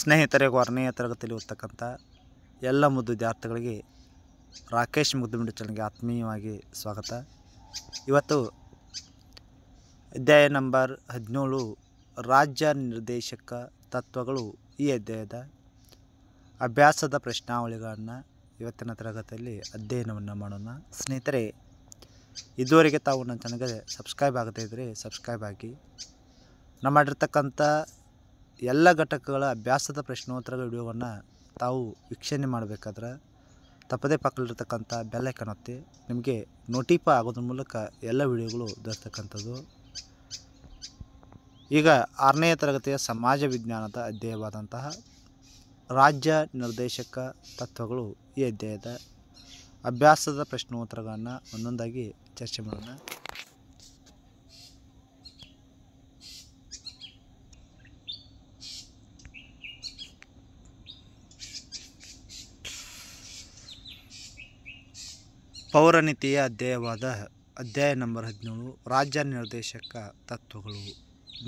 ಸ್ನೇಹಿತರಿಗೂ ಆರನೆಯ ತರಗತಿಯಲ್ಲಿ ಇರ್ತಕ್ಕಂಥ ಎಲ್ಲ ಮುದ್ದು ವಿದ್ಯಾರ್ಥಿಗಳಿಗೆ ರಾಕೇಶ್ ಮುದ್ದುಮಿಂಡಿ ಚಾನಲ್ಗೆ ಆತ್ಮೀಯವಾಗಿ ಸ್ವಾಗತ ಇವತ್ತು ಅಧ್ಯಾಯ ನಂಬರ್ ಹದಿನೇಳು ರಾಜ್ಯ ನಿರ್ದೇಶಕ ತತ್ವಗಳು ಈ ಅಧ್ಯಾಯದ ಅಭ್ಯಾಸದ ಪ್ರಶ್ನಾವಳಿಗಳನ್ನು ಇವತ್ತಿನ ತರಗತಿಯಲ್ಲಿ ಅಧ್ಯಯನವನ್ನು ಮಾಡೋಣ ಸ್ನೇಹಿತರೆ ಇದುವರೆಗೆ ತಾವು ನನ್ನ ಚಾನಲ್ಗೆ ಸಬ್ಸ್ಕ್ರೈಬ್ ಆಗದೇ ಇದ್ದರೆ ಸಬ್ಸ್ಕ್ರೈಬ್ ಆಗಿ ನಮ್ಮ ಮಾಡಿರ್ತಕ್ಕಂಥ ಎಲ್ಲ ಘಟಕಗಳ ಅಭ್ಯಾಸದ ಪ್ರಶ್ನೋತ್ತರ ವಿಡಿಯೋವನ್ನು ತಾವು ವೀಕ್ಷಣೆ ಮಾಡಬೇಕಾದ್ರೆ ತಪ್ಪದೇ ಪಕ್ಕದಲ್ಲಿರ್ತಕ್ಕಂಥ ಬೆಲ್ಲೈಕನ್ ಒತ್ತಿ ನಿಮಗೆ ನೋಟಿಪ ಆಗೋದ್ರ ಮೂಲಕ ಎಲ್ಲ ವಿಡಿಯೋಗಳು ದೊರೆತಕ್ಕಂಥದ್ದು ಈಗ ಆರನೇ ತರಗತಿಯ ಸಮಾಜ ವಿಜ್ಞಾನದ ಅಧ್ಯಾಯವಾದಂತಹ ರಾಜ್ಯ ನಿರ್ದೇಶಕ ತತ್ವಗಳು ಈ ಅಧ್ಯಾಯದ ಅಭ್ಯಾಸದ ಪ್ರಶ್ನೋತ್ತರಗಳನ್ನು ಒಂದೊಂದಾಗಿ ಚರ್ಚೆ ಮಾಡೋಣ ಪೌರನೀತಿಯ ಅಧ್ಯಾಯವಾದ ಅಧ್ಯಾಯ ನಂಬರ್ ಹದಿನೇಳು ರಾಜ್ಯ ನಿರ್ದೇಶಕ ತತ್ವಗಳು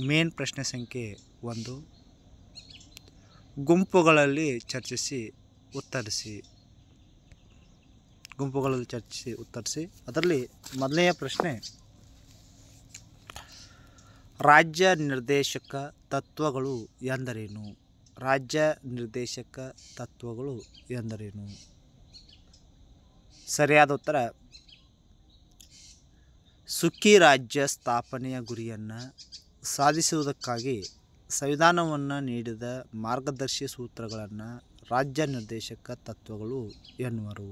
ಮೇನ್ ಪ್ರಶ್ನೆ ಸಂಖ್ಯೆ ಒಂದು ಗುಂಪುಗಳಲ್ಲಿ ಚರ್ಚಿಸಿ ಉತ್ತರಿಸಿ ಗುಂಪುಗಳಲ್ಲಿ ಚರ್ಚಿಸಿ ಉತ್ತರಿಸಿ ಅದರಲ್ಲಿ ಮೊದಲನೆಯ ಪ್ರಶ್ನೆ ರಾಜ್ಯ ನಿರ್ದೇಶಕ ತತ್ವಗಳು ಎಂದರೇನು ರಾಜ್ಯ ನಿರ್ದೇಶಕ ತತ್ವಗಳು ಎಂದರೇನು ಸರಿಯಾದ ಉತ್ತರ ಸುಖಿ ರಾಜ್ಯ ಸ್ಥಾಪನೆಯ ಗುರಿಯನ್ನು ಸಾಧಿಸುವುದಕ್ಕಾಗಿ ಸಂವಿಧಾನವನ್ನು ನೀಡಿದ ಮಾರ್ಗದರ್ಶಿ ಸೂತ್ರಗಳನ್ನು ರಾಜ್ಯ ನಿರ್ದೇಶಕ ತತ್ವಗಳು ಎನ್ನುವರು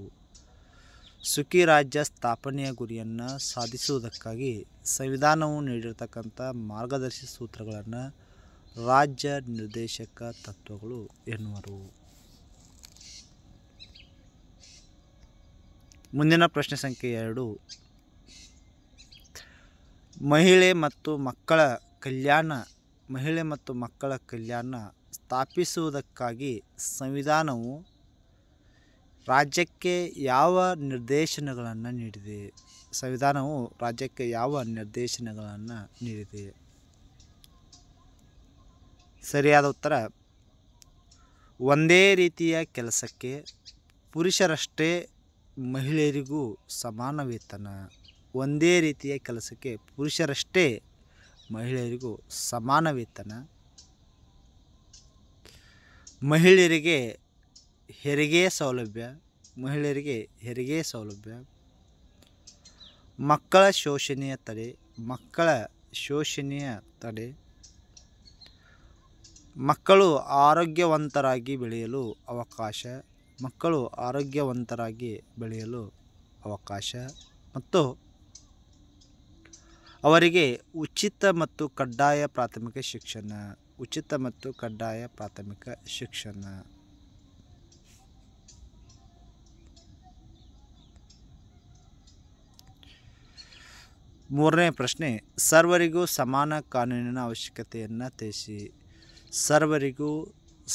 ಸುಖಿ ರಾಜ್ಯ ಸ್ಥಾಪನೆಯ ಗುರಿಯನ್ನು ಸಾಧಿಸುವುದಕ್ಕಾಗಿ ಸಂವಿಧಾನವು ನೀಡಿರತಕ್ಕಂಥ ಮಾರ್ಗದರ್ಶಿ ಸೂತ್ರಗಳನ್ನು ರಾಜ್ಯ ನಿರ್ದೇಶಕ ತತ್ವಗಳು ಎನ್ನುವರು ಮುಂದಿನ ಪ್ರಶ್ನೆ ಸಂಖ್ಯೆ ಎರಡು ಮಹಿಳೆ ಮತ್ತು ಮಕ್ಕಳ ಕಲ್ಯಾಣ ಮಹಿಳೆ ಮತ್ತು ಮಕ್ಕಳ ಕಲ್ಯಾಣ ಸ್ಥಾಪಿಸುವುದಕ್ಕಾಗಿ ಸಂವಿಧಾನವು ರಾಜ್ಯಕ್ಕೆ ಯಾವ ನಿರ್ದೇಶನಗಳನ್ನು ನೀಡಿದೆ ಸಂವಿಧಾನವು ರಾಜ್ಯಕ್ಕೆ ಯಾವ ನಿರ್ದೇಶನಗಳನ್ನು ನೀಡಿದೆ ಸರಿಯಾದ ಉತ್ತರ ಒಂದೇ ರೀತಿಯ ಕೆಲಸಕ್ಕೆ ಪುರುಷರಷ್ಟೇ ಮಹಿಳೆಯರಿಗೂ ಸಮಾನ ವೇತನ ಒಂದೇ ರೀತಿಯ ಕೆಲಸಕ್ಕೆ ಪುರುಷರಷ್ಟೇ ಮಹಿಳೆಯರಿಗೂ ಸಮಾನ ವೇತನ ಮಹಿಳೆಯರಿಗೆ ಹೆರಿಗೆ ಸೌಲಭ್ಯ ಮಹಿಳೆಯರಿಗೆ ಹೆರಿಗೆ ಸೌಲಭ್ಯ ಮಕ್ಕಳ ಶೋಷಣೆಯ ತಡೆ ಮಕ್ಕಳ ಶೋಷಣೆಯ ತಡೆ ಮಕ್ಕಳು ಆರೋಗ್ಯವಂತರಾಗಿ ಬೆಳೆಯಲು ಅವಕಾಶ ಮಕ್ಕಳು ಆರೋಗ್ಯವಂತರಾಗಿ ಬೆಳೆಯಲು ಅವಕಾಶ ಮತ್ತು ಅವರಿಗೆ ಉಚಿತ ಮತ್ತು ಕಡ್ಡಾಯ ಪ್ರಾಥಮಿಕ ಶಿಕ್ಷಣ ಉಚಿತ ಮತ್ತು ಕಡ್ಡಾಯ ಪ್ರಾಥಮಿಕ ಶಿಕ್ಷಣ ಮೂರನೇ ಪ್ರಶ್ನೆ ಸರ್ವರಿಗೂ ಸಮಾನ ಕಾನೂನಿನ ಅವಶ್ಯಕತೆಯನ್ನು ತಿಳಿಸಿ ಸರ್ವರಿಗೂ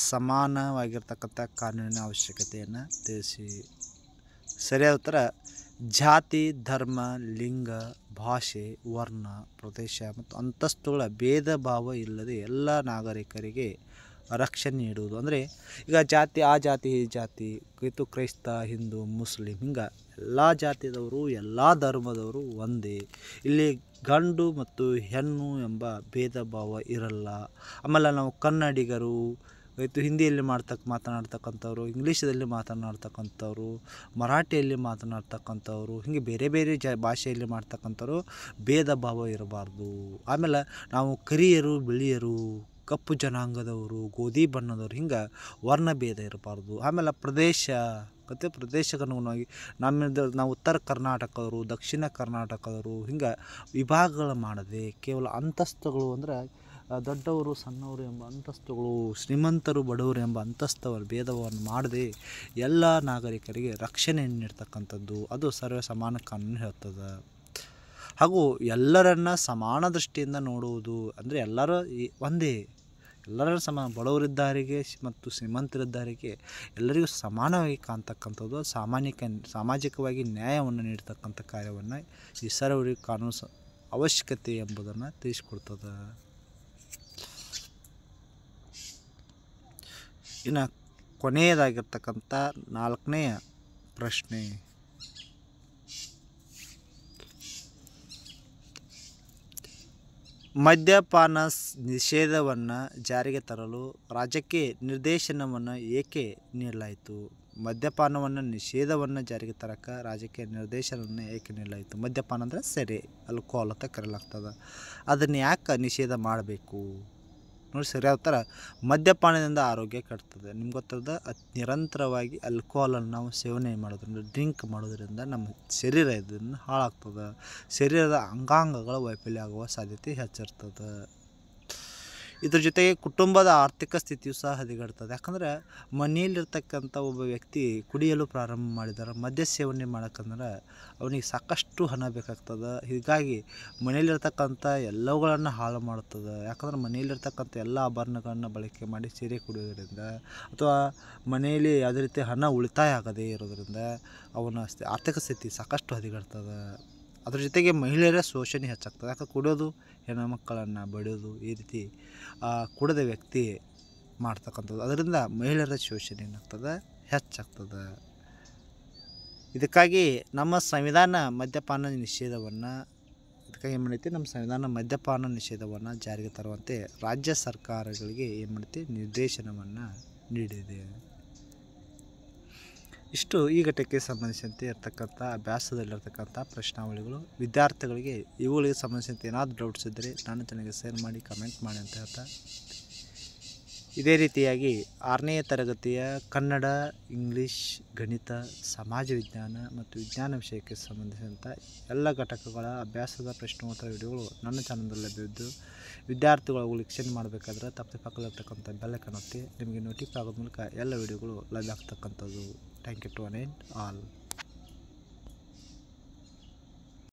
ಸಮಾನವಾಗಿರ್ತಕ್ಕಂಥ ಕಾನೂನಿನ ಅವಶ್ಯಕತೆಯನ್ನು ತಿಳಿಸಿ ಸರಿಯಾದ ಥರ ಜಾತಿ ಧರ್ಮ ಲಿಂಗ ಭಾಷೆ ವರ್ಣ ಪ್ರದೇಶ ಮತ್ತು ಅಂತಸ್ತುಗಳ ಭೇದ ಭಾವ ಇಲ್ಲದೆ ಎಲ್ಲ ನಾಗರಿಕರಿಗೆ ರಕ್ಷಣೆ ನೀಡುವುದು ಅಂದರೆ ಈಗ ಜಾತಿ ಆ ಜಾತಿ ಈ ಜಾತಿ ಇದು ಕ್ರೈಸ್ತ ಹಿಂದೂ ಮುಸ್ಲಿಂ ಹಿಂಗೆ ಎಲ್ಲ ಜಾತಿಯವರು ಎಲ್ಲ ಧರ್ಮದವರು ಒಂದೇ ಇಲ್ಲಿ ಗಂಡು ಮತ್ತು ಹೆಣ್ಣು ಎಂಬ ಭೇದ ಭಾವ ಇರಲ್ಲ ಆಮೇಲೆ ನಾವು ಕನ್ನಡಿಗರು ಇವತ್ತು ಹಿಂದಿಯಲ್ಲಿ ಮಾಡ್ತಕ್ಕ ಮಾತನಾಡ್ತಕ್ಕಂಥವ್ರು ಇಂಗ್ಲೀಷಲ್ಲಿ ಮಾತನಾಡ್ತಕ್ಕಂಥವ್ರು ಮರಾಠಿಯಲ್ಲಿ ಮಾತನಾಡ್ತಕ್ಕಂಥವ್ರು ಹಿಂಗೆ ಬೇರೆ ಬೇರೆ ಜ ಭಾಷೆಯಲ್ಲಿ ಮಾಡ್ತಕ್ಕಂಥವ್ರು ಭೇದ ಭಾವ ಇರಬಾರ್ದು ಆಮೇಲೆ ನಾವು ಕರಿಯರು ಬಿಳಿಯರು ಕಪ್ಪು ಜನಾಂಗದವರು ಗೋಧಿ ಬಣ್ಣದವರು ಹಿಂಗೆ ವರ್ಣಭೇದ ಇರಬಾರ್ದು ಆಮೇಲೆ ಪ್ರದೇಶ ಮತ್ತು ಪ್ರದೇಶಕ್ಕನುಗುಣವಾಗಿ ನಮ್ಮ ನಮ್ಮಿಂದ ನಾವು ಉತ್ತರ ಕರ್ನಾಟಕದವರು ದಕ್ಷಿಣ ಕರ್ನಾಟಕದವರು ಹಿಂಗೆ ವಿಭಾಗಗಳು ಮಾಡದೆ ಕೇವಲ ಅಂತಸ್ತುಗಳು ಅಂದರೆ ದೊಡ್ಡವರು ಸಣ್ಣವರು ಎಂಬ ಅಂತಸ್ತುಗಳು ಶ್ರೀಮಂತರು ಬಡವರು ಎಂಬ ಅಂತಸ್ತವರು ಭೇದವನ್ನು ಮಾಡದೆ ಎಲ್ಲ ನಾಗರಿಕರಿಗೆ ರಕ್ಷಣೆಯನ್ನು ನೀಡ್ತಕ್ಕಂಥದ್ದು ಅದು ಸರ್ವ ಸಮಾನ ಕಾನೂನು ಹೇಳ್ತದೆ ಹಾಗೂ ಎಲ್ಲರನ್ನ ಸಮಾನ ದೃಷ್ಟಿಯಿಂದ ನೋಡುವುದು ಅಂದರೆ ಎಲ್ಲರೂ ಒಂದೇ ಎಲ್ಲರ ಸಮ ಬಡವರಿದ್ದಾರಿಗೆ ಮತ್ತು ಶ್ರೀಮಂತರಿದ್ದಾರಿಗೆ ಎಲ್ಲರಿಗೂ ಸಮಾನವಾಗಿ ಕಾಣ್ತಕ್ಕಂಥದ್ದು ಸಾಮಾನ್ಯಕ ಸಾಮಾಜಿಕವಾಗಿ ನ್ಯಾಯವನ್ನು ನೀಡ್ತಕ್ಕಂಥ ಕಾರ್ಯವನ್ನು ಈ ಸರ್ವರಿಗೆ ಕಾನೂನು ಅವಶ್ಯಕತೆ ಎಂಬುದನ್ನು ತಿಳಿಸ್ಕೊಡ್ತದೆ ಇನ್ನು ಕೊನೆಯದಾಗಿರ್ತಕ್ಕಂಥ ನಾಲ್ಕನೆಯ ಪ್ರಶ್ನೆ ಮದ್ಯಪಾನ ನಿಷೇಧವನ್ನು ಜಾರಿಗೆ ತರಲು ರಾಜ್ಯಕ್ಕೆ ನಿರ್ದೇಶನವನ್ನು ಏಕೆ ನೀಡಲಾಯಿತು ಮದ್ಯಪಾನವನ್ನು ನಿಷೇಧವನ್ನು ಜಾರಿಗೆ ತರಕ್ಕೆ ರಾಜ್ಯಕ್ಕೆ ನಿರ್ದೇಶನವನ್ನು ಏಕೆ ನೀಡಲಾಯಿತು ಮದ್ಯಪಾನ ಅಂದರೆ ಸೆರೆ ಅಲ್ಕೋಹಾಲ್ ಅಂತ ಕರೆಯಲಾಗ್ತದೆ ಅದನ್ನು ಯಾಕೆ ನಿಷೇಧ ಮಾಡಬೇಕು ನೋಡಿ ಸರಿಯಾದ ಥರ ಮದ್ಯಪಾನದಿಂದ ಆರೋಗ್ಯ ಕಟ್ತದೆ ನಿಮ್ಗೆ ಗೊತ್ತದ ಅತ್ ನಿರಂತರವಾಗಿ ಆಲ್ಕೋಹಾಲನ್ನು ನಾವು ಸೇವನೆ ಮಾಡೋದ್ರಿಂದ ಡ್ರಿಂಕ್ ಮಾಡೋದ್ರಿಂದ ನಮ್ಮ ಶರೀರ ಇದನ್ನು ಹಾಳಾಗ್ತದೆ ಶರೀರದ ಅಂಗಾಂಗಗಳ ವೈಫಲ್ಯ ಆಗುವ ಸಾಧ್ಯತೆ ಹೆಚ್ಚಿರ್ತದೆ ಇದ್ರ ಜೊತೆಗೆ ಕುಟುಂಬದ ಆರ್ಥಿಕ ಸ್ಥಿತಿಯು ಸಹ ಹದಗೆಡ್ತದೆ ಯಾಕಂದರೆ ಮನೆಯಲ್ಲಿರ್ತಕ್ಕಂಥ ಒಬ್ಬ ವ್ಯಕ್ತಿ ಕುಡಿಯಲು ಪ್ರಾರಂಭ ಮಾಡಿದಾರೆ ಮದ್ಯ ಸೇವನೆ ಮಾಡೋಕ್ಕಂದ್ರೆ ಅವನಿಗೆ ಸಾಕಷ್ಟು ಹಣ ಬೇಕಾಗ್ತದೆ ಹೀಗಾಗಿ ಮನೆಯಲ್ಲಿರ್ತಕ್ಕಂಥ ಎಲ್ಲವುಗಳನ್ನು ಹಾಳು ಮಾಡ್ತದೆ ಯಾಕಂದ್ರೆ ಮನೆಯಲ್ಲಿರ್ತಕ್ಕಂಥ ಎಲ್ಲ ಆಭರಣಗಳನ್ನು ಬಳಕೆ ಮಾಡಿ ಸೀರೆ ಕುಡಿಯೋದ್ರಿಂದ ಅಥವಾ ಮನೆಯಲ್ಲಿ ಯಾವುದೇ ರೀತಿ ಹಣ ಉಳಿತಾಯ ಆಗದೇ ಇರೋದರಿಂದ ಅವನ ಆರ್ಥಿಕ ಸ್ಥಿತಿ ಸಾಕಷ್ಟು ಹದಗೆಡ್ತದೆ ಅದ್ರ ಜೊತೆಗೆ ಮಹಿಳೆಯರ ಶೋಷಣೆ ಹೆಚ್ಚಾಗ್ತದೆ ಯಾಕೆ ಕುಡಿಯೋದು ಹೆಣ್ಣು ಮಕ್ಕಳನ್ನು ಬಡಿಯೋದು ಈ ರೀತಿ ಕುಡದ ವ್ಯಕ್ತಿ ಮಾಡ್ತಕ್ಕಂಥದ್ದು ಅದರಿಂದ ಮಹಿಳೆಯರ ಶೋಷಣೆ ಏನಾಗ್ತದೆ ಹೆಚ್ಚಾಗ್ತದೆ ಇದಕ್ಕಾಗಿ ನಮ್ಮ ಸಂವಿಧಾನ ಮದ್ಯಪಾನ ನಿಷೇಧವನ್ನು ಇದಕ್ಕಾಗಿ ಏನು ಮಾಡೈತಿ ನಮ್ಮ ಸಂವಿಧಾನ ಮದ್ಯಪಾನ ನಿಷೇಧವನ್ನು ಜಾರಿಗೆ ತರುವಂತೆ ರಾಜ್ಯ ಸರ್ಕಾರಗಳಿಗೆ ಏನು ಮಾಡುತ್ತೆ ನಿರ್ದೇಶನವನ್ನು ನೀಡಿದೆ ಇಷ್ಟು ಈ ಘಟಕ್ಕೆ ಸಂಬಂಧಿಸಿದಂತೆ ಇರತಕ್ಕಂಥ ಅಭ್ಯಾಸದಲ್ಲಿರ್ತಕ್ಕಂಥ ಪ್ರಶ್ನಾವಳಿಗಳು ವಿದ್ಯಾರ್ಥಿಗಳಿಗೆ ಇವುಗಳಿಗೆ ಸಂಬಂಧಿಸಿದಂತೆ ಏನಾದರೂ ಡೌಟ್ಸ್ ಇದ್ದರೆ ನಾನು ತನಗೆ ಶೇರ್ ಮಾಡಿ ಕಮೆಂಟ್ ಮಾಡಿ ಅಂತ ಹೇಳ್ತಾ ಇದೇ ರೀತಿಯಾಗಿ ಆರನೇ ತರಗತಿಯ ಕನ್ನಡ ಇಂಗ್ಲೀಷ್ ಗಣಿತ ಸಮಾಜ ವಿಜ್ಞಾನ ಮತ್ತು ವಿಜ್ಞಾನ ವಿಷಯಕ್ಕೆ ಸಂಬಂಧಿಸಿದಂಥ ಎಲ್ಲ ಘಟಕಗಳ ಅಭ್ಯಾಸದ ಪ್ರಶ್ನೋತ್ತರ ವಿಡಿಯೋಗಳು ನನ್ನ ಚಾನಲ್ದಲ್ಲಿ ಲಭ್ಯವಿದ್ದು ವಿದ್ಯಾರ್ಥಿಗಳು ಎಕ್ಸ್ಚೇಂಜ್ ಮಾಡಬೇಕಾದ್ರೆ ತಪ್ಪದೆ ಪಕ್ಕದಲ್ಲಿರ್ತಕ್ಕಂಥ ಕಾಣುತ್ತೆ ನಿಮಗೆ ನೋಟಿಫೈ ಆಗೋದ ಮೂಲಕ ಎಲ್ಲ ವಿಡಿಯೋಗಳು ಲಭ್ಯ ಆಗ್ತಕ್ಕಂಥದ್ದು ಥ್ಯಾಂಕ್ ಯು ಟು ಅನ್ ಆಲ್